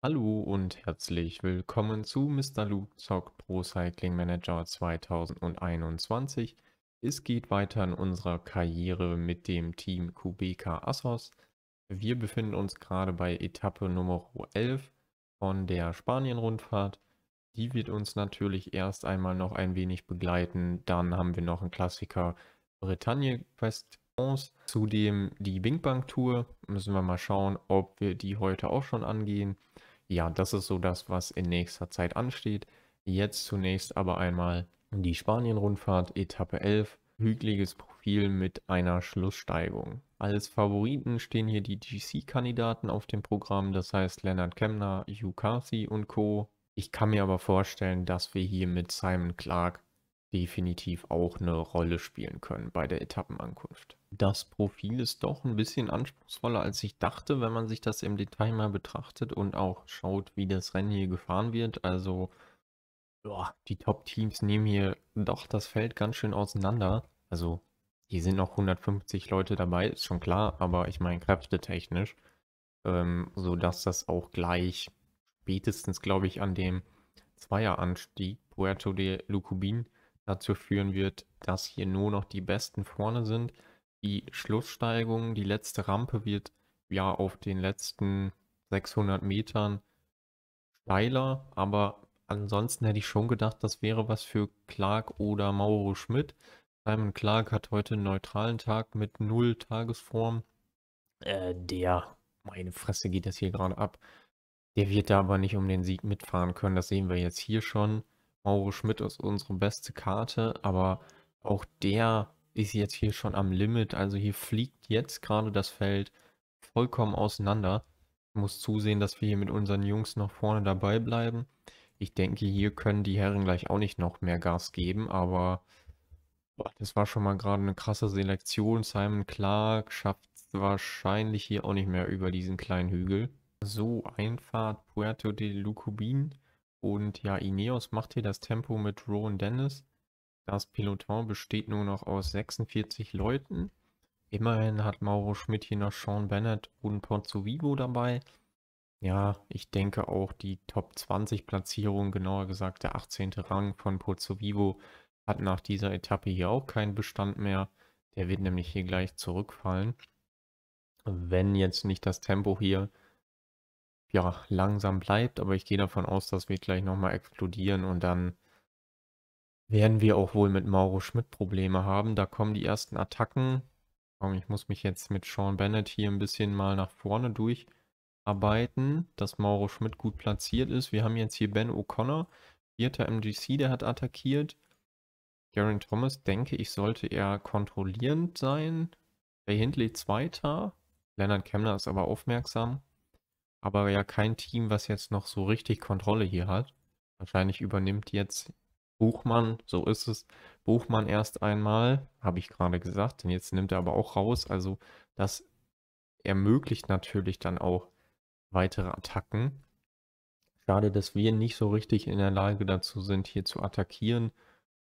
Hallo und herzlich willkommen zu Mr. Luke zockt Pro Cycling Manager 2021. Es geht weiter in unserer Karriere mit dem Team Kubeka Assos. Wir befinden uns gerade bei Etappe Nummer 11 von der Spanien-Rundfahrt. Die wird uns natürlich erst einmal noch ein wenig begleiten. Dann haben wir noch einen Klassiker Bretagne Quest France. Zudem die Bing Bang Tour. Müssen wir mal schauen, ob wir die heute auch schon angehen ja, das ist so das, was in nächster Zeit ansteht. Jetzt zunächst aber einmal die Spanien-Rundfahrt, Etappe 11, hügeliges Profil mit einer Schlusssteigung. Als Favoriten stehen hier die GC-Kandidaten auf dem Programm, das heißt Leonard Kemner, Hugh Carthy und Co. Ich kann mir aber vorstellen, dass wir hier mit Simon Clark definitiv auch eine Rolle spielen können bei der Etappenankunft. Das Profil ist doch ein bisschen anspruchsvoller, als ich dachte, wenn man sich das im Detail mal betrachtet und auch schaut, wie das Rennen hier gefahren wird. Also boah, die Top-Teams nehmen hier doch das Feld ganz schön auseinander. Also hier sind noch 150 Leute dabei, ist schon klar, aber ich meine kräftetechnisch, ähm, sodass das auch gleich spätestens, glaube ich, an dem Zweieranstieg Puerto de Lucubin dazu führen wird, dass hier nur noch die Besten vorne sind. Die Schlusssteigung, die letzte Rampe wird ja auf den letzten 600 Metern steiler, aber ansonsten hätte ich schon gedacht, das wäre was für Clark oder Mauro Schmidt. Simon Clark hat heute einen neutralen Tag mit null Tagesform. Äh, der, meine Fresse geht das hier gerade ab. Der wird da aber nicht um den Sieg mitfahren können, das sehen wir jetzt hier schon. Mauro Schmidt ist unsere beste Karte, aber auch der ist jetzt hier schon am Limit. Also hier fliegt jetzt gerade das Feld vollkommen auseinander. Ich muss zusehen, dass wir hier mit unseren Jungs noch vorne dabei bleiben. Ich denke, hier können die Herren gleich auch nicht noch mehr Gas geben, aber boah, das war schon mal gerade eine krasse Selektion. Simon Clark schafft es wahrscheinlich hier auch nicht mehr über diesen kleinen Hügel. So, Einfahrt Puerto de Lucubin. Und ja, Ineos macht hier das Tempo mit Rowan Dennis. Das Peloton besteht nur noch aus 46 Leuten. Immerhin hat Mauro Schmidt hier noch Sean Bennett und Ponzo Vivo dabei. Ja, ich denke auch die Top 20 Platzierung, genauer gesagt der 18. Rang von Pozzo Vivo, hat nach dieser Etappe hier auch keinen Bestand mehr. Der wird nämlich hier gleich zurückfallen. Wenn jetzt nicht das Tempo hier ja, langsam bleibt, aber ich gehe davon aus, dass wir gleich nochmal explodieren und dann werden wir auch wohl mit Mauro Schmidt Probleme haben. Da kommen die ersten Attacken. Ich muss mich jetzt mit Sean Bennett hier ein bisschen mal nach vorne durcharbeiten, dass Mauro Schmidt gut platziert ist. Wir haben jetzt hier Ben O'Connor, vierter MGC, der hat attackiert. Garen Thomas, denke ich, sollte er kontrollierend sein. Ray Hindley zweiter. Leonard Kemner ist aber aufmerksam aber ja kein Team, was jetzt noch so richtig Kontrolle hier hat. Wahrscheinlich übernimmt jetzt Buchmann, so ist es, Buchmann erst einmal, habe ich gerade gesagt, denn jetzt nimmt er aber auch raus. Also das ermöglicht natürlich dann auch weitere Attacken. Schade, dass wir nicht so richtig in der Lage dazu sind, hier zu attackieren.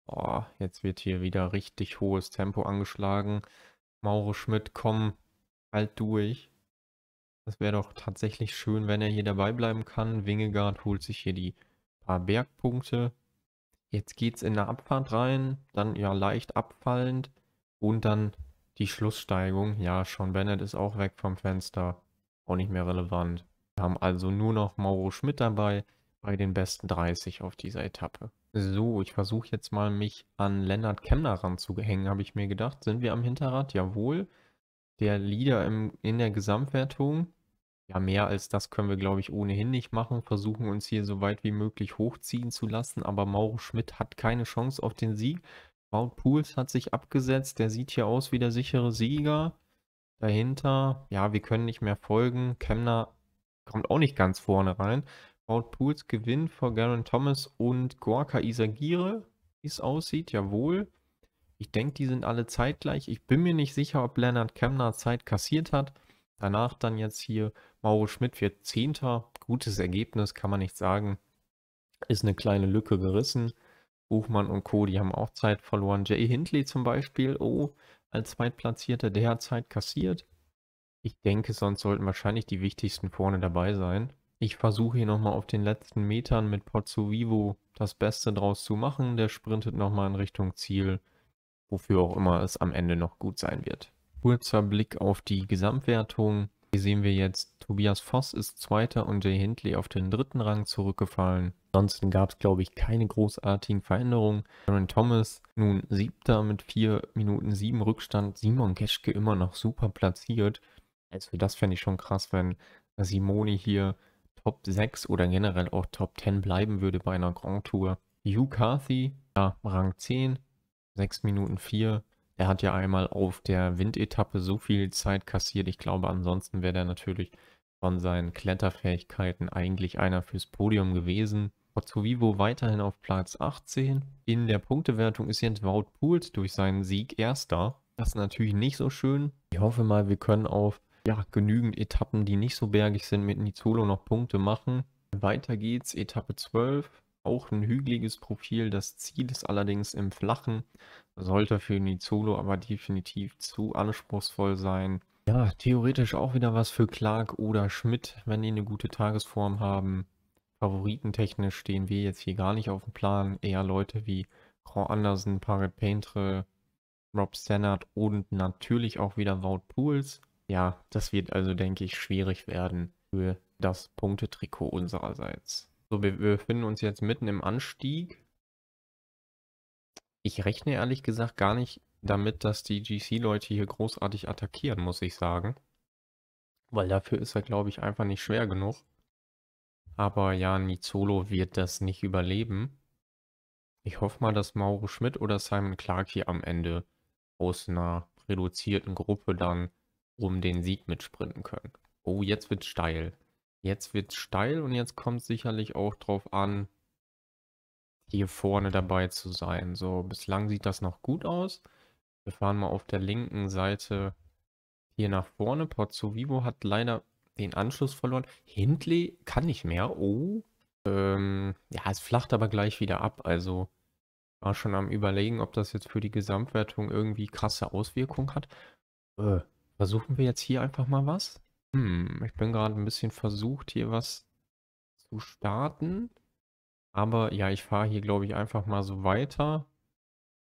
Oh, jetzt wird hier wieder richtig hohes Tempo angeschlagen. Maure Schmidt, komm, halt durch. Das wäre doch tatsächlich schön, wenn er hier dabei bleiben kann. Wingegaard holt sich hier die paar Bergpunkte. Jetzt geht es in der Abfahrt rein, dann ja leicht abfallend und dann die Schlusssteigung. Ja, Sean Bennett ist auch weg vom Fenster, auch nicht mehr relevant. Wir haben also nur noch Mauro Schmidt dabei bei den besten 30 auf dieser Etappe. So, ich versuche jetzt mal mich an Lennart Kemner ranzuhängen, habe ich mir gedacht. Sind wir am Hinterrad? Jawohl. Der Leader im, in der Gesamtwertung, ja, mehr als das können wir, glaube ich, ohnehin nicht machen. Versuchen uns hier so weit wie möglich hochziehen zu lassen. Aber Mauro Schmidt hat keine Chance auf den Sieg. Mount Pools hat sich abgesetzt. Der sieht hier aus wie der sichere Sieger. Dahinter, ja, wir können nicht mehr folgen. Kemner kommt auch nicht ganz vorne rein. Mount Pools gewinnt vor Garen Thomas und Gorka Isagire, wie es aussieht, jawohl. Ich denke, die sind alle zeitgleich. Ich bin mir nicht sicher, ob Leonard Kemner Zeit kassiert hat. Danach dann jetzt hier Mauro Schmidt wird Zehnter. Gutes Ergebnis, kann man nicht sagen. Ist eine kleine Lücke gerissen. Buchmann und Co., die haben auch Zeit verloren. Jay Hindley zum Beispiel, oh, als Zweitplatzierter, der hat Zeit kassiert. Ich denke, sonst sollten wahrscheinlich die wichtigsten vorne dabei sein. Ich versuche hier nochmal auf den letzten Metern mit Pozzo Vivo das Beste draus zu machen. Der sprintet nochmal in Richtung Ziel, wofür auch immer es am Ende noch gut sein wird. Kurzer Blick auf die Gesamtwertung. Hier sehen wir jetzt, Tobias Voss ist Zweiter und Jay Hindley auf den dritten Rang zurückgefallen. Ansonsten gab es, glaube ich, keine großartigen Veränderungen. Aaron Thomas nun Siebter mit 4 Minuten 7 Rückstand. Simon Geschke immer noch super platziert. Also das fände ich schon krass, wenn Simone hier Top 6 oder generell auch Top 10 bleiben würde bei einer Grand Tour. Hugh Carthy, ja, Rang 10, 6 Minuten 4. Er hat ja einmal auf der Windetappe so viel Zeit kassiert. Ich glaube, ansonsten wäre er natürlich von seinen Kletterfähigkeiten eigentlich einer fürs Podium gewesen. Pozzovivo weiterhin auf Platz 18. In der Punktewertung ist jetzt Wout Pools durch seinen Sieg Erster. Das ist natürlich nicht so schön. Ich hoffe mal, wir können auf ja, genügend Etappen, die nicht so bergig sind, mit Nizolo noch Punkte machen. Weiter geht's, Etappe 12 auch ein hügeliges Profil. Das Ziel ist allerdings im Flachen, sollte für Nizolo aber definitiv zu anspruchsvoll sein. Ja, theoretisch auch wieder was für Clark oder Schmidt, wenn die eine gute Tagesform haben. Favoritentechnisch stehen wir jetzt hier gar nicht auf dem Plan. Eher Leute wie Craw Anderson, Paret Paintre, Rob Stannard und natürlich auch wieder Wout Pools. Ja, das wird also, denke ich, schwierig werden für das Punktetrikot unsererseits. So, wir, wir befinden uns jetzt mitten im Anstieg. Ich rechne ehrlich gesagt gar nicht damit, dass die GC-Leute hier großartig attackieren, muss ich sagen. Weil dafür ist er, glaube ich, einfach nicht schwer genug. Aber ja, Nizolo wird das nicht überleben. Ich hoffe mal, dass Mauro Schmidt oder Simon Clark hier am Ende aus einer reduzierten Gruppe dann um den Sieg mitsprinten können. Oh, jetzt wird steil. Jetzt wird es steil und jetzt kommt sicherlich auch drauf an, hier vorne dabei zu sein. So, bislang sieht das noch gut aus. Wir fahren mal auf der linken Seite hier nach vorne. Pozzo Vivo hat leider den Anschluss verloren. Hindley kann nicht mehr. Oh. Ähm, ja, es flacht aber gleich wieder ab. Also war schon am überlegen, ob das jetzt für die Gesamtwertung irgendwie krasse Auswirkungen hat. Äh, versuchen wir jetzt hier einfach mal was. Hm, ich bin gerade ein bisschen versucht, hier was zu starten. Aber ja, ich fahre hier, glaube ich, einfach mal so weiter.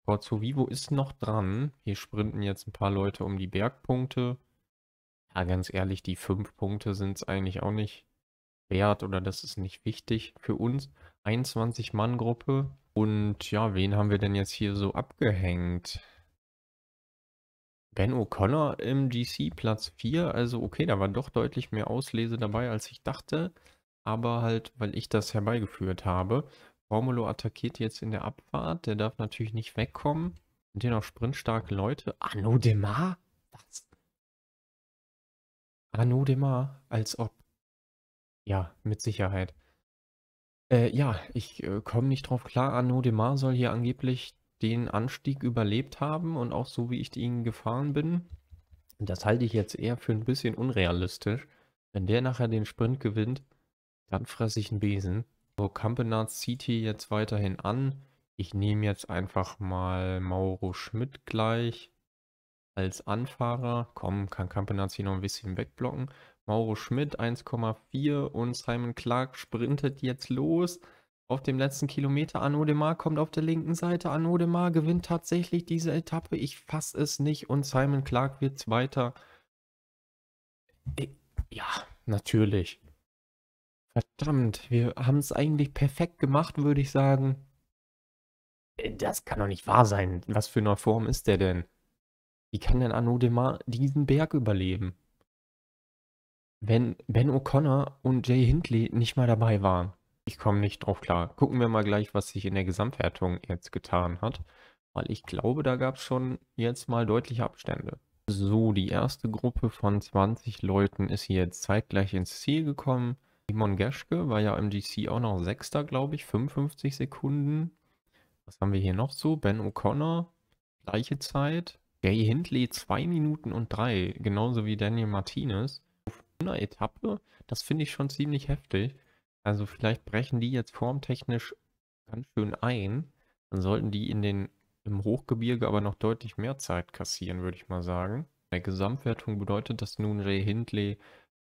Corzo Vivo ist noch dran. Hier sprinten jetzt ein paar Leute um die Bergpunkte. Ja, ganz ehrlich, die fünf Punkte sind es eigentlich auch nicht wert oder das ist nicht wichtig für uns. 21-Mann-Gruppe. Und ja, wen haben wir denn jetzt hier so abgehängt? Ben O'Connor im GC Platz 4. Also okay, da war doch deutlich mehr Auslese dabei, als ich dachte. Aber halt, weil ich das herbeigeführt habe. Romulo attackiert jetzt in der Abfahrt. Der darf natürlich nicht wegkommen. Und hier noch sprintstarke Leute. Anno Demar? Was? Anno Demar? Als ob. Ja, mit Sicherheit. Äh, ja, ich äh, komme nicht drauf klar. Anno Demar soll hier angeblich den Anstieg überlebt haben und auch so, wie ich ihn gefahren bin. Das halte ich jetzt eher für ein bisschen unrealistisch. Wenn der nachher den Sprint gewinnt, dann fresse ich einen Besen. So, Campenaz zieht hier jetzt weiterhin an. Ich nehme jetzt einfach mal Mauro Schmidt gleich als Anfahrer. Komm, kann Campenaz hier noch ein bisschen wegblocken. Mauro Schmidt 1,4 und Simon Clark sprintet jetzt los auf dem letzten Kilometer an Odemar, kommt auf der linken Seite an Odemar, gewinnt tatsächlich diese Etappe. Ich fasse es nicht und Simon Clark wird Zweiter. Äh, ja, natürlich. Verdammt, wir haben es eigentlich perfekt gemacht, würde ich sagen. Äh, das kann doch nicht wahr sein. Was für eine Form ist der denn? Wie kann denn Anodemar diesen Berg überleben? Wenn Ben O'Connor und Jay Hindley nicht mal dabei waren. Ich komme nicht drauf klar. Gucken wir mal gleich, was sich in der Gesamtwertung jetzt getan hat, weil ich glaube, da gab es schon jetzt mal deutliche Abstände. So, die erste Gruppe von 20 Leuten ist hier jetzt zeitgleich ins Ziel gekommen. Simon Geschke war ja im GC auch noch Sechster, glaube ich, 55 Sekunden. Was haben wir hier noch so? Ben O'Connor, gleiche Zeit. Gay Hindley 2 Minuten und 3, genauso wie Daniel Martinez. Auf einer Etappe, das finde ich schon ziemlich heftig. Also vielleicht brechen die jetzt formtechnisch ganz schön ein. Dann sollten die in den im Hochgebirge aber noch deutlich mehr Zeit kassieren, würde ich mal sagen. Bei Gesamtwertung bedeutet das nun, Ray Hindley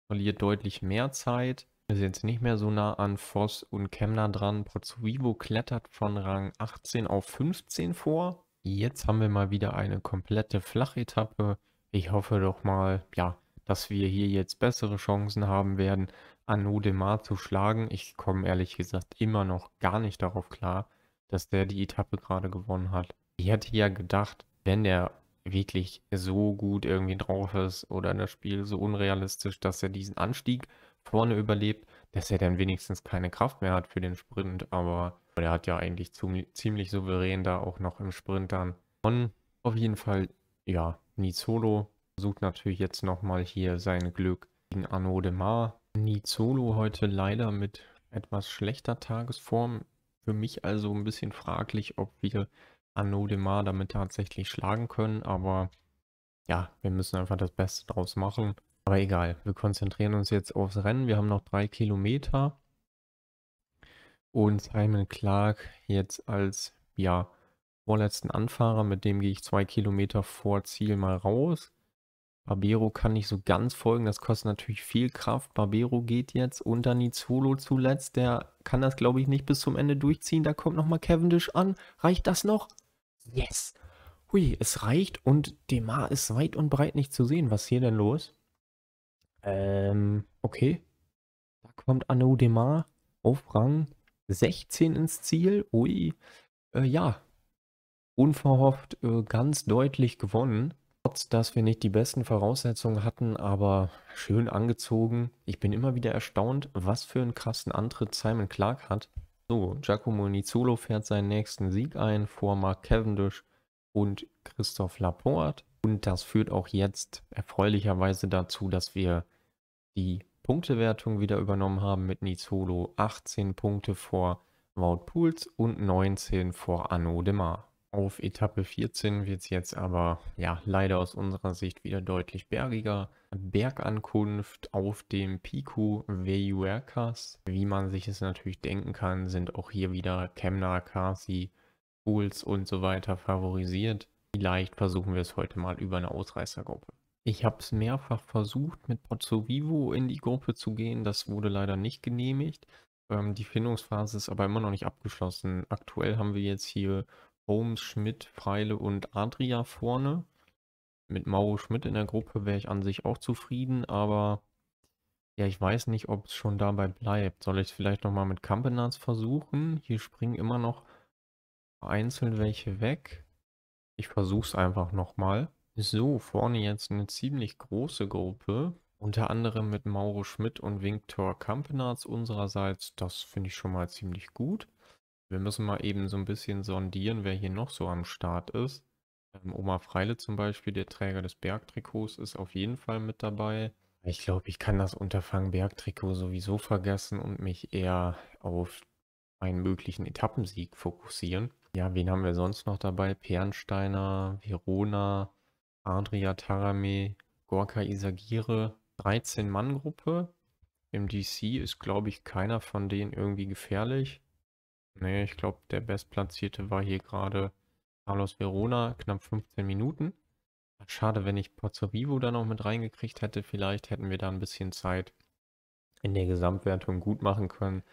verliert deutlich mehr Zeit. Wir sind jetzt nicht mehr so nah an Voss und Kemner dran. Pozzuvivo klettert von Rang 18 auf 15 vor. Jetzt haben wir mal wieder eine komplette Flachetappe. Ich hoffe doch mal, ja, dass wir hier jetzt bessere Chancen haben werden. Anodemar zu schlagen. Ich komme ehrlich gesagt immer noch gar nicht darauf klar, dass der die Etappe gerade gewonnen hat. Ich hätte ja gedacht, wenn der wirklich so gut irgendwie drauf ist oder das Spiel so unrealistisch, dass er diesen Anstieg vorne überlebt, dass er dann wenigstens keine Kraft mehr hat für den Sprint. Aber er hat ja eigentlich ziemlich souverän da auch noch im Sprint dann. Und auf jeden Fall, ja, Nizolo sucht natürlich jetzt nochmal hier sein Glück gegen Anno de Mar. Nizolo heute leider mit etwas schlechter Tagesform. Für mich also ein bisschen fraglich, ob wir Anno Demar damit tatsächlich schlagen können, aber ja, wir müssen einfach das Beste draus machen. Aber egal, wir konzentrieren uns jetzt aufs Rennen. Wir haben noch drei Kilometer. Und Simon Clark jetzt als, ja, vorletzten Anfahrer, mit dem gehe ich zwei Kilometer vor Ziel mal raus. Barbero kann nicht so ganz folgen, das kostet natürlich viel Kraft. Barbero geht jetzt unter Nizolo zuletzt, der kann das glaube ich nicht bis zum Ende durchziehen. Da kommt nochmal Cavendish an, reicht das noch? Yes! Hui, es reicht und Demar ist weit und breit nicht zu sehen. Was ist hier denn los? Ähm, okay. Da kommt Anno Demar auf Rang 16 ins Ziel. Ui, äh, ja. Unverhofft äh, ganz deutlich gewonnen. Trotz, dass wir nicht die besten Voraussetzungen hatten, aber schön angezogen. Ich bin immer wieder erstaunt, was für einen krassen Antritt Simon Clark hat. So, Giacomo Nizzolo fährt seinen nächsten Sieg ein vor Mark Cavendish und Christoph Laporte. Und das führt auch jetzt erfreulicherweise dazu, dass wir die Punktewertung wieder übernommen haben mit Nizzolo. 18 Punkte vor Wout Pools und 19 vor Anno Demar. Auf Etappe 14 wird es jetzt aber ja leider aus unserer Sicht wieder deutlich bergiger. Bergankunft auf dem Pico Veyuercas. Wie man sich es natürlich denken kann, sind auch hier wieder Kemna, Kasi, Pools und so weiter favorisiert. Vielleicht versuchen wir es heute mal über eine Ausreißergruppe. Ich habe es mehrfach versucht, mit Pozzo Vivo in die Gruppe zu gehen. Das wurde leider nicht genehmigt. Ähm, die Findungsphase ist aber immer noch nicht abgeschlossen. Aktuell haben wir jetzt hier Holmes, Schmidt, Freile und Adria vorne. Mit Mauro Schmidt in der Gruppe wäre ich an sich auch zufrieden, aber ja, ich weiß nicht, ob es schon dabei bleibt. Soll ich es vielleicht nochmal mit Campenaz versuchen? Hier springen immer noch einzeln welche weg. Ich versuche es einfach nochmal. So, vorne jetzt eine ziemlich große Gruppe. Unter anderem mit Mauro Schmidt und Winktor Kampenarz unsererseits. Das finde ich schon mal ziemlich gut. Wir müssen mal eben so ein bisschen sondieren, wer hier noch so am Start ist. Ähm, Oma Freile zum Beispiel, der Träger des Bergtrikots, ist auf jeden Fall mit dabei. Ich glaube, ich kann das Unterfangen Bergtrikot sowieso vergessen und mich eher auf einen möglichen Etappensieg fokussieren. Ja, wen haben wir sonst noch dabei? Pernsteiner, Verona, Adria Tarame, Gorka Isagire. 13-Mann-Gruppe. Im DC ist, glaube ich, keiner von denen irgendwie gefährlich. Nee, ich glaube, der Bestplatzierte war hier gerade Carlos Verona, knapp 15 Minuten. Schade, wenn ich Pozzo Vivo da noch mit reingekriegt hätte. Vielleicht hätten wir da ein bisschen Zeit in der Gesamtwertung gut machen können,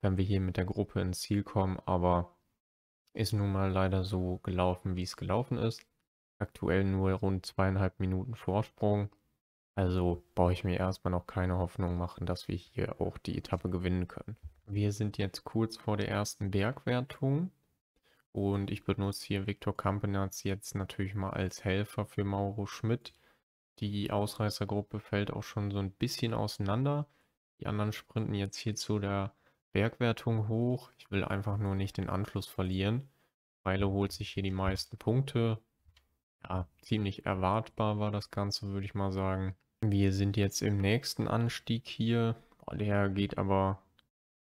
wenn wir hier mit der Gruppe ins Ziel kommen. Aber ist nun mal leider so gelaufen, wie es gelaufen ist. Aktuell nur rund zweieinhalb Minuten Vorsprung. Also brauche ich mir erstmal noch keine Hoffnung machen, dass wir hier auch die Etappe gewinnen können. Wir sind jetzt kurz vor der ersten Bergwertung und ich benutze hier Viktor Kampenatz jetzt natürlich mal als Helfer für Mauro Schmidt. Die Ausreißergruppe fällt auch schon so ein bisschen auseinander. Die anderen sprinten jetzt hier zu der Bergwertung hoch. Ich will einfach nur nicht den Anschluss verlieren. Weile holt sich hier die meisten Punkte. Ja, ziemlich erwartbar war das Ganze, würde ich mal sagen. Wir sind jetzt im nächsten Anstieg hier. Der geht aber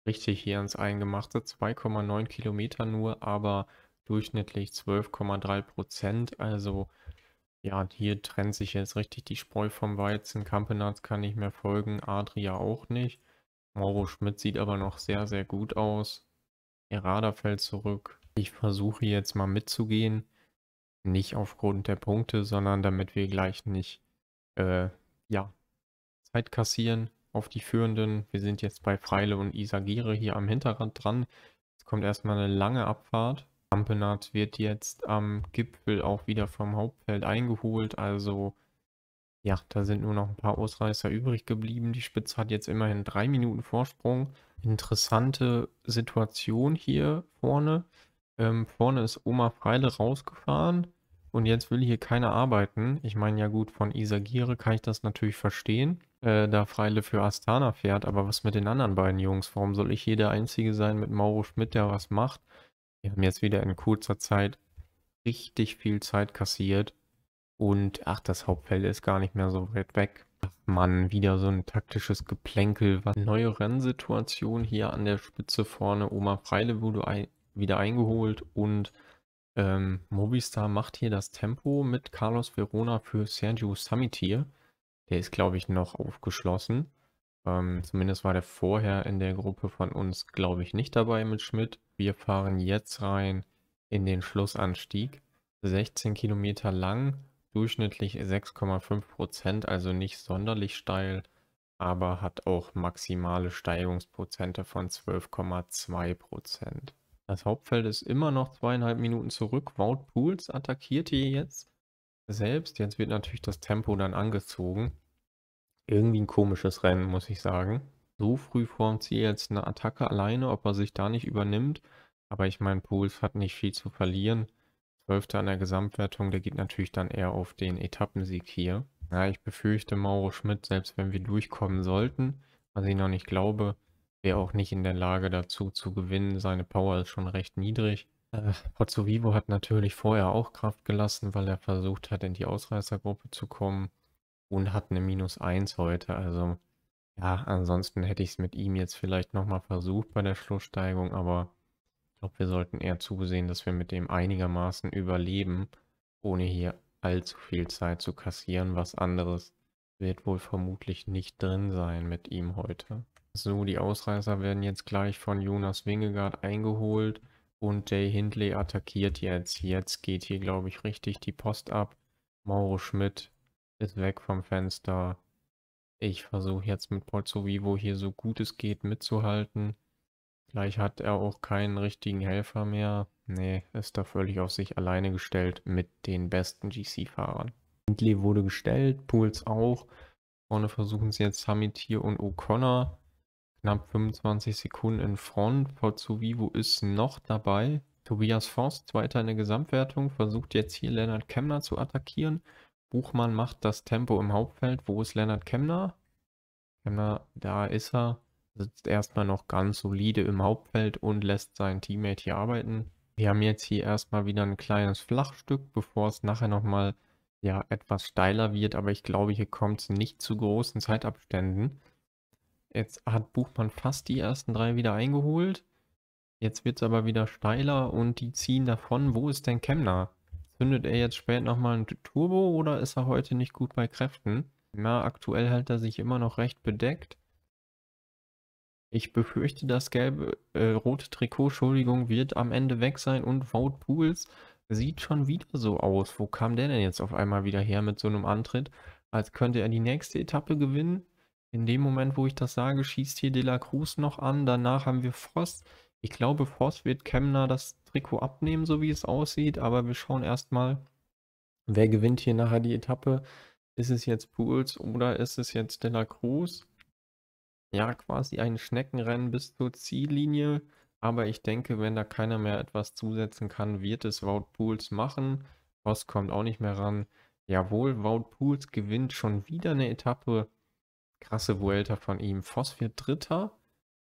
richtig hier ins Eingemachte. 2,9 Kilometer nur, aber durchschnittlich 12,3 Prozent. Also ja, hier trennt sich jetzt richtig die Spreu vom Weizen. Kampenarz kann nicht mehr folgen, Adria auch nicht. Mauro Schmidt sieht aber noch sehr, sehr gut aus. Erada fällt zurück. Ich versuche jetzt mal mitzugehen. Nicht aufgrund der Punkte, sondern damit wir gleich nicht äh, ja, Zeit kassieren auf die Führenden. Wir sind jetzt bei Freile und Isagire hier am Hinterrand dran. Jetzt kommt erstmal eine lange Abfahrt. Ampenat wird jetzt am Gipfel auch wieder vom Hauptfeld eingeholt. Also ja, da sind nur noch ein paar Ausreißer übrig geblieben. Die Spitze hat jetzt immerhin drei Minuten Vorsprung. Interessante Situation hier vorne. Ähm, vorne ist Oma Freile rausgefahren und jetzt will hier keiner arbeiten. Ich meine, ja gut, von Isagire kann ich das natürlich verstehen. Äh, da Freile für Astana fährt, aber was mit den anderen beiden Jungs? Warum soll ich hier der Einzige sein mit Mauro Schmidt, der was macht? Wir haben jetzt wieder in kurzer Zeit richtig viel Zeit kassiert. Und ach, das Hauptfeld ist gar nicht mehr so weit weg. Ach Mann, wieder so ein taktisches Geplänkel. Was neue Rennsituation hier an der Spitze vorne. Oma Freile wurde ein, wieder eingeholt und ähm, Movistar macht hier das Tempo mit Carlos Verona für Sergio Samitier. Der ist, glaube ich, noch aufgeschlossen. Ähm, zumindest war der vorher in der Gruppe von uns, glaube ich, nicht dabei mit Schmidt. Wir fahren jetzt rein in den Schlussanstieg. 16 Kilometer lang, durchschnittlich 6,5 Prozent, also nicht sonderlich steil, aber hat auch maximale Steigungsprozente von 12,2 Prozent. Das Hauptfeld ist immer noch zweieinhalb Minuten zurück. Wout Pools attackiert hier jetzt selbst. Jetzt wird natürlich das Tempo dann angezogen. Irgendwie ein komisches Rennen, muss ich sagen. So früh vorm Ziel jetzt eine Attacke alleine, ob er sich da nicht übernimmt. Aber ich meine, Pouls hat nicht viel zu verlieren. Zwölfter an der Gesamtwertung, der geht natürlich dann eher auf den Etappensieg hier. Ja, ich befürchte, Mauro Schmidt, selbst wenn wir durchkommen sollten, was ich noch nicht glaube, wäre auch nicht in der Lage dazu zu gewinnen. Seine Power ist schon recht niedrig. Äh, Pozzo Vivo hat natürlich vorher auch Kraft gelassen, weil er versucht hat, in die Ausreißergruppe zu kommen und hat eine Minus 1 heute. Also ja, ansonsten hätte ich es mit ihm jetzt vielleicht nochmal versucht bei der Schlusssteigung, aber ich glaube, wir sollten eher zusehen, dass wir mit dem einigermaßen überleben, ohne hier allzu viel Zeit zu kassieren. Was anderes wird wohl vermutlich nicht drin sein mit ihm heute. So, die Ausreißer werden jetzt gleich von Jonas Wingegaard eingeholt. Und Jay Hindley attackiert jetzt. Jetzt geht hier, glaube ich, richtig die Post ab. Mauro Schmidt ist weg vom Fenster. Ich versuche jetzt mit Pozzo Vivo hier so gut es geht mitzuhalten. Gleich hat er auch keinen richtigen Helfer mehr. Nee, ist da völlig auf sich alleine gestellt mit den besten GC-Fahrern. Hindley wurde gestellt, Pools auch. Vorne versuchen sie jetzt Summit hier und O'Connor. Knapp 25 Sekunden in Front. Pozzovivo ist noch dabei. Tobias Forst, Zweiter in der Gesamtwertung, versucht jetzt hier Lennart Kemner zu attackieren. Buchmann macht das Tempo im Hauptfeld. Wo ist Lennart Kemner? Kemner, da ist er. Sitzt erstmal noch ganz solide im Hauptfeld und lässt sein Teammate hier arbeiten. Wir haben jetzt hier erstmal wieder ein kleines Flachstück, bevor es nachher nochmal ja, etwas steiler wird. Aber ich glaube, hier kommt es nicht zu großen Zeitabständen. Jetzt hat Buchmann fast die ersten drei wieder eingeholt. Jetzt wird es aber wieder steiler und die ziehen davon. Wo ist denn Kemner? Zündet er jetzt spät nochmal ein Turbo oder ist er heute nicht gut bei Kräften? Na, aktuell hält er sich immer noch recht bedeckt. Ich befürchte, das gelbe, äh, rote Trikot, Entschuldigung, wird am Ende weg sein und Vaut Pools sieht schon wieder so aus. Wo kam der denn jetzt auf einmal wieder her mit so einem Antritt? Als könnte er die nächste Etappe gewinnen. In dem Moment, wo ich das sage, schießt hier De La Cruz noch an. Danach haben wir Frost. Ich glaube, Frost wird Kemner das Trikot abnehmen, so wie es aussieht. Aber wir schauen erstmal, wer gewinnt hier nachher die Etappe. Ist es jetzt Pools oder ist es jetzt De La Cruz? Ja, quasi ein Schneckenrennen bis zur Ziellinie. Aber ich denke, wenn da keiner mehr etwas zusetzen kann, wird es Wout Pools machen. Frost kommt auch nicht mehr ran. Jawohl, Wout Pools gewinnt schon wieder eine Etappe krasse Vuelta von ihm. Voss wird Dritter,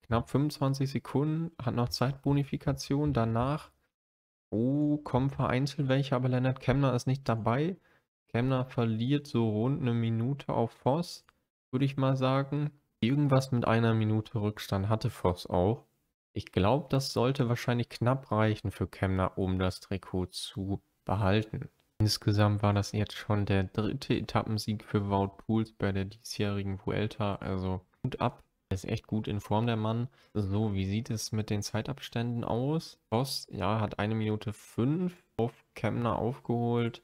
knapp 25 Sekunden, hat noch Zeitbonifikation. Danach, oh, kommen vereinzelt welche, aber Leonard Kemner ist nicht dabei. Kemner verliert so rund eine Minute auf Voss, würde ich mal sagen. Irgendwas mit einer Minute Rückstand hatte Voss auch. Ich glaube, das sollte wahrscheinlich knapp reichen für Kemner, um das Trikot zu behalten. Insgesamt war das jetzt schon der dritte Etappensieg für Wout Pools bei der diesjährigen Vuelta, also gut ab. Er Ist echt gut in Form der Mann. So, wie sieht es mit den Zeitabständen aus? Voss, ja, hat eine Minute fünf auf Kemner aufgeholt,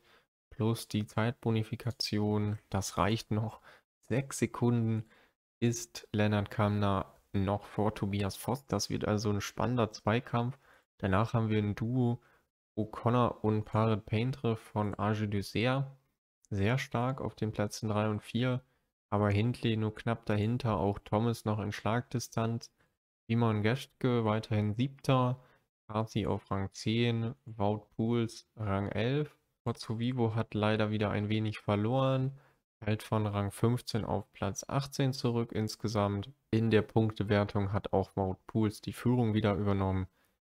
plus die Zeitbonifikation. Das reicht noch. Sechs Sekunden ist Lennart Kemner noch vor Tobias Voss. Das wird also ein spannender Zweikampf. Danach haben wir ein Duo O'Connor und Parit Paintre von Arge Dusea sehr stark auf den Plätzen 3 und 4, aber Hindley nur knapp dahinter, auch Thomas noch in Schlagdistanz. Simon Geschke weiterhin siebter, Carthy auf Rang 10, Wout Pools Rang 11. Pozzovivo hat leider wieder ein wenig verloren, hält von Rang 15 auf Platz 18 zurück insgesamt. In der Punktewertung hat auch Wout Pools die Führung wieder übernommen.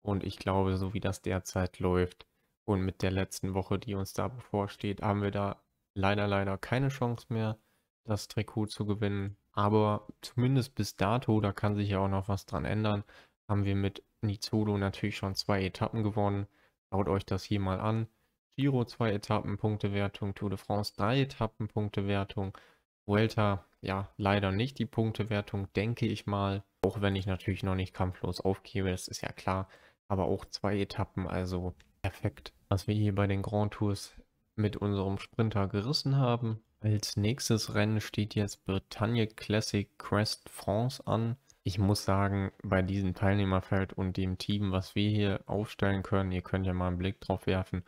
Und ich glaube, so wie das derzeit läuft und mit der letzten Woche, die uns da bevorsteht, haben wir da leider, leider keine Chance mehr, das Trikot zu gewinnen. Aber zumindest bis dato, da kann sich ja auch noch was dran ändern, haben wir mit Nizolo natürlich schon zwei Etappen gewonnen. Schaut euch das hier mal an. Giro zwei Etappen Punktewertung, Tour de France drei Etappen Punktewertung, Vuelta ja leider nicht die Punktewertung, denke ich mal. Auch wenn ich natürlich noch nicht kampflos aufgebe, das ist ja klar aber auch zwei Etappen, also perfekt. Was wir hier bei den Grand Tours mit unserem Sprinter gerissen haben. Als nächstes Rennen steht jetzt Bretagne Classic Crest France an. Ich muss sagen, bei diesem Teilnehmerfeld und dem Team, was wir hier aufstellen können, ihr könnt ja mal einen Blick drauf werfen,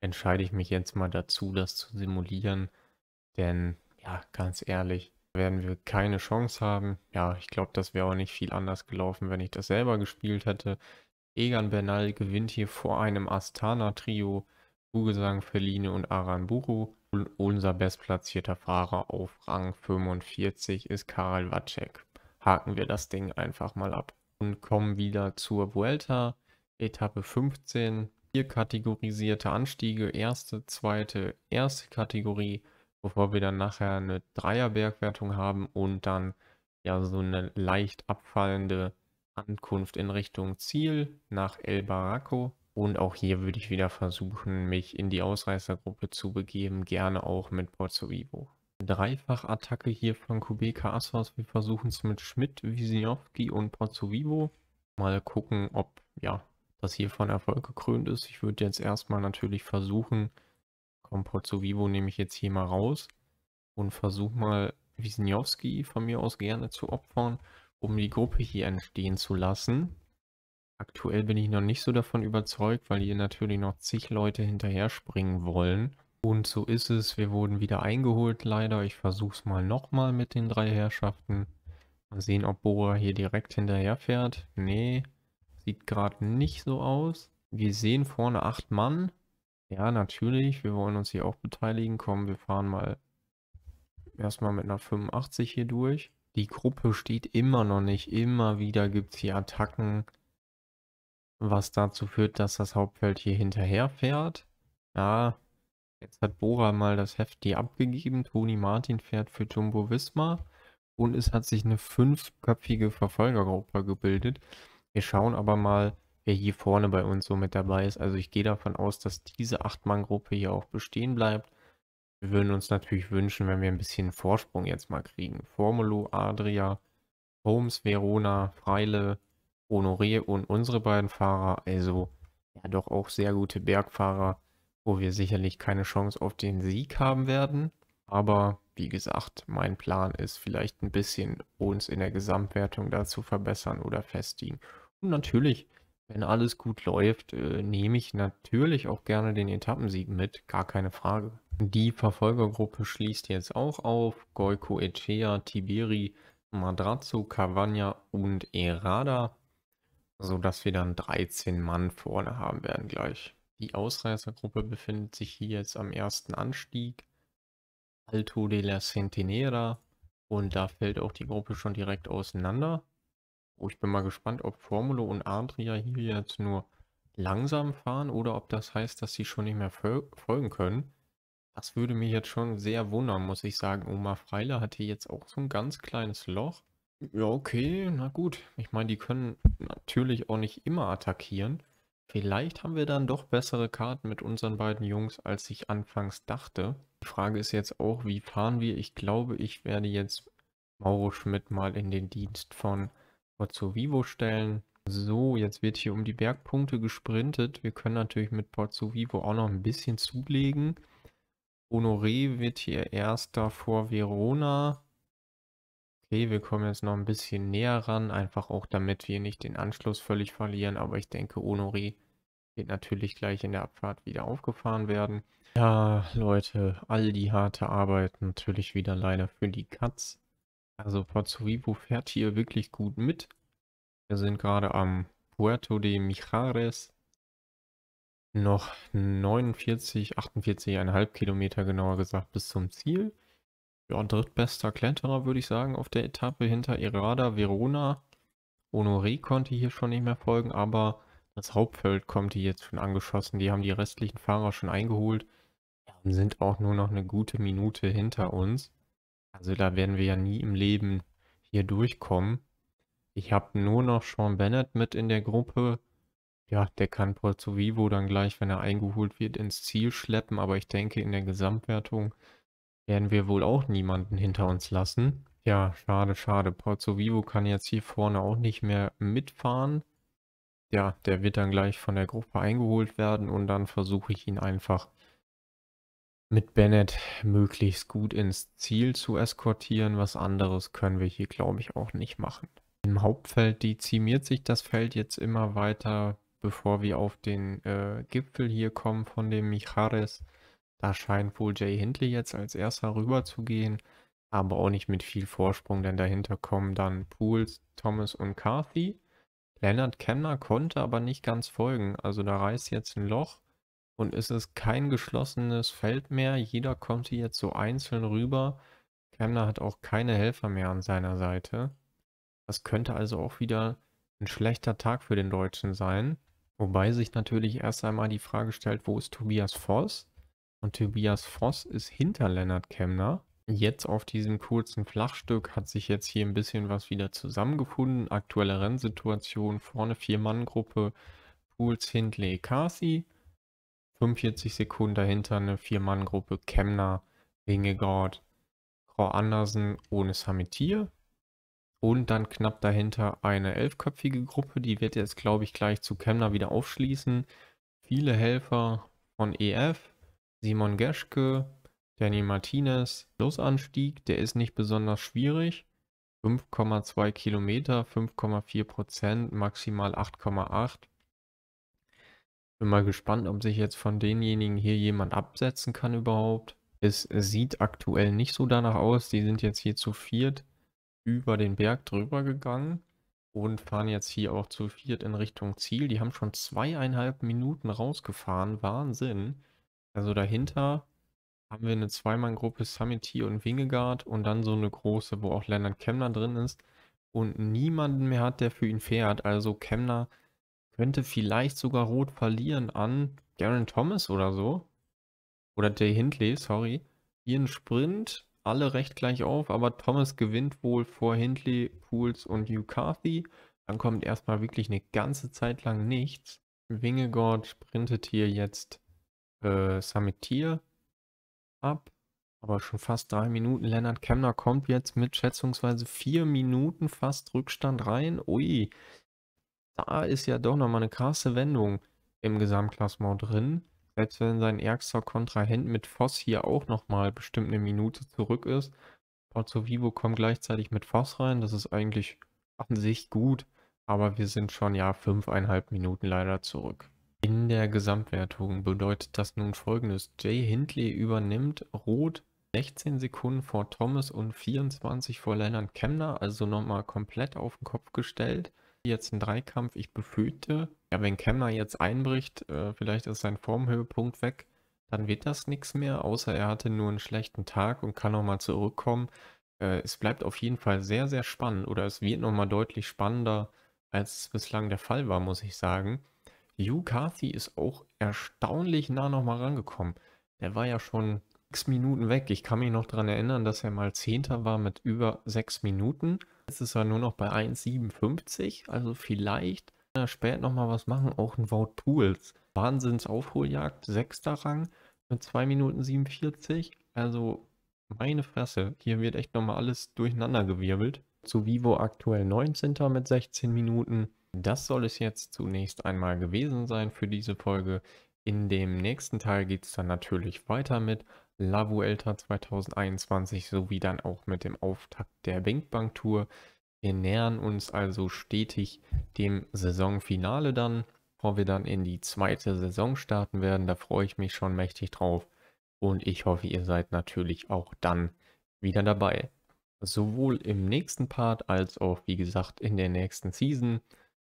entscheide ich mich jetzt mal dazu, das zu simulieren. Denn, ja, ganz ehrlich, werden wir keine Chance haben. Ja, ich glaube, das wäre auch nicht viel anders gelaufen, wenn ich das selber gespielt hätte. Egan Bernal gewinnt hier vor einem Astana-Trio, Bugesang, Feline und Aranburu. Und unser bestplatzierter Fahrer auf Rang 45 ist Karel Wacek. Haken wir das Ding einfach mal ab und kommen wieder zur Vuelta, Etappe 15. Vier kategorisierte Anstiege, erste, zweite, erste Kategorie, bevor wir dann nachher eine Dreierbergwertung haben und dann ja so eine leicht abfallende Ankunft in Richtung Ziel nach El Barraco. Und auch hier würde ich wieder versuchen, mich in die Ausreißergruppe zu begeben, gerne auch mit Pozzo Vivo. Dreifach-Attacke hier von Kubeka Assas. Wir versuchen es mit Schmidt, Wisniewski und Pozzo Vivo. Mal gucken, ob ja, das hier von Erfolg gekrönt ist. Ich würde jetzt erstmal natürlich versuchen, komm, Pozzo Vivo nehme ich jetzt hier mal raus und versuche mal Wisniewski von mir aus gerne zu opfern um die Gruppe hier entstehen zu lassen. Aktuell bin ich noch nicht so davon überzeugt, weil hier natürlich noch zig Leute hinterher springen wollen. Und so ist es, wir wurden wieder eingeholt leider. Ich versuche es mal nochmal mit den drei Herrschaften. Mal sehen, ob Bora hier direkt hinterher fährt. Nee, sieht gerade nicht so aus. Wir sehen vorne acht Mann. Ja, natürlich, wir wollen uns hier auch beteiligen. Komm, wir fahren mal erstmal mit einer 85 hier durch. Die Gruppe steht immer noch nicht. Immer wieder gibt es hier Attacken, was dazu führt, dass das Hauptfeld hier hinterher fährt. Ja, jetzt hat Bora mal das Heft hier abgegeben. Toni Martin fährt für Jumbo Wismar. Und es hat sich eine fünfköpfige Verfolgergruppe gebildet. Wir schauen aber mal, wer hier vorne bei uns so mit dabei ist. Also ich gehe davon aus, dass diese Achtmann-Gruppe hier auch bestehen bleibt. Wir würden uns natürlich wünschen, wenn wir ein bisschen Vorsprung jetzt mal kriegen. Formulo, Adria, Holmes, Verona, Freile, Honoré und unsere beiden Fahrer, also ja doch auch sehr gute Bergfahrer, wo wir sicherlich keine Chance auf den Sieg haben werden. Aber wie gesagt, mein Plan ist vielleicht ein bisschen uns in der Gesamtwertung da zu verbessern oder festigen. Und natürlich, wenn alles gut läuft, äh, nehme ich natürlich auch gerne den Etappensieg mit, gar keine Frage. Die Verfolgergruppe schließt jetzt auch auf. Goico Echea, Tiberi, Madrazo, Cavagna und Erada. Sodass wir dann 13 Mann vorne haben werden gleich. Die Ausreißergruppe befindet sich hier jetzt am ersten Anstieg. Alto de la Centenera. Und da fällt auch die Gruppe schon direkt auseinander. Oh, ich bin mal gespannt, ob Formulo und Adria hier jetzt nur langsam fahren oder ob das heißt, dass sie schon nicht mehr folgen können. Das würde mich jetzt schon sehr wundern, muss ich sagen. Oma Freile hier jetzt auch so ein ganz kleines Loch. Ja, okay, na gut. Ich meine, die können natürlich auch nicht immer attackieren. Vielleicht haben wir dann doch bessere Karten mit unseren beiden Jungs, als ich anfangs dachte. Die Frage ist jetzt auch, wie fahren wir? Ich glaube, ich werde jetzt Mauro Schmidt mal in den Dienst von Pozzo Vivo stellen. So, jetzt wird hier um die Bergpunkte gesprintet. Wir können natürlich mit Pozzo Vivo auch noch ein bisschen zulegen. Honoré wird hier erster vor Verona. Okay, wir kommen jetzt noch ein bisschen näher ran, einfach auch damit wir nicht den Anschluss völlig verlieren. Aber ich denke, Honoré wird natürlich gleich in der Abfahrt wieder aufgefahren werden. Ja, Leute, all die harte Arbeit natürlich wieder leider für die Katz. Also Pozzovivo fährt hier wirklich gut mit. Wir sind gerade am Puerto de Mijares noch 49, 48,5 Kilometer genauer gesagt bis zum Ziel. Ja, drittbester Kletterer würde ich sagen auf der Etappe hinter Errada, Verona. Honoré konnte hier schon nicht mehr folgen, aber das Hauptfeld kommt hier jetzt schon angeschossen. Die haben die restlichen Fahrer schon eingeholt und sind auch nur noch eine gute Minute hinter uns. Also da werden wir ja nie im Leben hier durchkommen. Ich habe nur noch Sean Bennett mit in der Gruppe. Ja, der kann Pozzo Vivo dann gleich, wenn er eingeholt wird, ins Ziel schleppen, aber ich denke, in der Gesamtwertung werden wir wohl auch niemanden hinter uns lassen. Ja, schade, schade. Porto Vivo kann jetzt hier vorne auch nicht mehr mitfahren. Ja, der wird dann gleich von der Gruppe eingeholt werden und dann versuche ich ihn einfach mit Bennett möglichst gut ins Ziel zu eskortieren. Was anderes können wir hier, glaube ich, auch nicht machen. Im Hauptfeld dezimiert sich das Feld jetzt immer weiter bevor wir auf den äh, Gipfel hier kommen von dem Michares. Da scheint wohl Jay Hindley jetzt als erster rüber zu gehen, aber auch nicht mit viel Vorsprung, denn dahinter kommen dann Pools, Thomas und Carthy. Leonard Kemner konnte aber nicht ganz folgen, also da reißt jetzt ein Loch und es ist kein geschlossenes Feld mehr. Jeder kommt hier jetzt so einzeln rüber. Kemner hat auch keine Helfer mehr an seiner Seite. Das könnte also auch wieder ein schlechter Tag für den Deutschen sein. Wobei sich natürlich erst einmal die Frage stellt, wo ist Tobias Voss? Und Tobias Voss ist hinter Lennart Kemner. Jetzt auf diesem kurzen Flachstück hat sich jetzt hier ein bisschen was wieder zusammengefunden. Aktuelle Rennsituation, vorne Vier-Mann-Gruppe, Pools, Hindley, Kasi. 45 Sekunden dahinter eine Vier-Mann-Gruppe, Kemner, Wingegaard, Frau Andersen ohne Samitier. Und dann knapp dahinter eine elfköpfige Gruppe, die wird jetzt, glaube ich, gleich zu Kemner wieder aufschließen. Viele Helfer von EF, Simon Geschke, Danny Martinez. Plusanstieg, der ist nicht besonders schwierig. 5,2 Kilometer, 5,4 Prozent, maximal 8,8. Bin mal gespannt, ob sich jetzt von denjenigen hier jemand absetzen kann überhaupt. Es sieht aktuell nicht so danach aus. Die sind jetzt hier zu viert über den Berg drüber gegangen und fahren jetzt hier auch zu viert in Richtung Ziel. Die haben schon zweieinhalb Minuten rausgefahren. Wahnsinn. Also dahinter haben wir eine Zweimann-Gruppe Summity und Wingegaard und dann so eine große, wo auch Leonard Kemner drin ist und niemanden mehr hat, der für ihn fährt. Also Kemner könnte vielleicht sogar rot verlieren an Garen Thomas oder so. Oder Jay Hindley, sorry. Ihren Sprint alle recht gleich auf, aber Thomas gewinnt wohl vor Hindley, Pools und Hugh Carthy. Dann kommt erstmal wirklich eine ganze Zeit lang nichts. Wingegord sprintet hier jetzt äh, Summitier ab, aber schon fast drei Minuten. Lennart Kemner kommt jetzt mit schätzungsweise vier Minuten fast Rückstand rein. Ui, da ist ja doch nochmal eine krasse Wendung im Gesamtklassement drin. Selbst wenn sein ärgster Kontrahent mit Voss hier auch nochmal bestimmt eine Minute zurück ist. Porto Vivo kommt gleichzeitig mit Voss rein. Das ist eigentlich an sich gut. Aber wir sind schon ja fünfeinhalb Minuten leider zurück. In der Gesamtwertung bedeutet das nun folgendes. Jay Hindley übernimmt Rot 16 Sekunden vor Thomas und 24 vor Leonard Kemner, also nochmal komplett auf den Kopf gestellt. Jetzt ein Dreikampf, ich befürchte, ja, wenn Kemmer jetzt einbricht, äh, vielleicht ist sein Formhöhepunkt weg, dann wird das nichts mehr, außer er hatte nur einen schlechten Tag und kann nochmal zurückkommen. Äh, es bleibt auf jeden Fall sehr, sehr spannend oder es wird nochmal deutlich spannender, als es bislang der Fall war, muss ich sagen. Hugh Carthy ist auch erstaunlich nah nochmal rangekommen. Der war ja schon x Minuten weg. Ich kann mich noch daran erinnern, dass er mal Zehnter war mit über sechs Minuten. Jetzt ist er nur noch bei 1,57. Also vielleicht da äh, spät nochmal was machen, auch ein Wout Pools. Wahnsinns Aufholjagd, sechster Rang mit 2 Minuten 47. Also meine Fresse, hier wird echt nochmal alles durcheinander gewirbelt. Zu Vivo aktuell 19. mit 16 Minuten. Das soll es jetzt zunächst einmal gewesen sein für diese Folge. In dem nächsten Teil geht es dann natürlich weiter mit La Vuelta 2021 sowie dann auch mit dem Auftakt der Winkbank Tour. Wir nähern uns also stetig dem Saisonfinale dann, bevor wir dann in die zweite Saison starten werden. Da freue ich mich schon mächtig drauf und ich hoffe, ihr seid natürlich auch dann wieder dabei. Sowohl im nächsten Part als auch, wie gesagt, in der nächsten Season.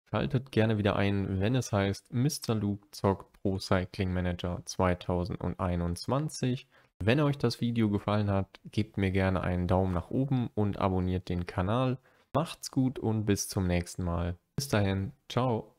Schaltet gerne wieder ein, wenn es heißt, Mr. Luke Zock Pro Cycling Manager 2021. Wenn euch das Video gefallen hat, gebt mir gerne einen Daumen nach oben und abonniert den Kanal. Macht's gut und bis zum nächsten Mal. Bis dahin, ciao.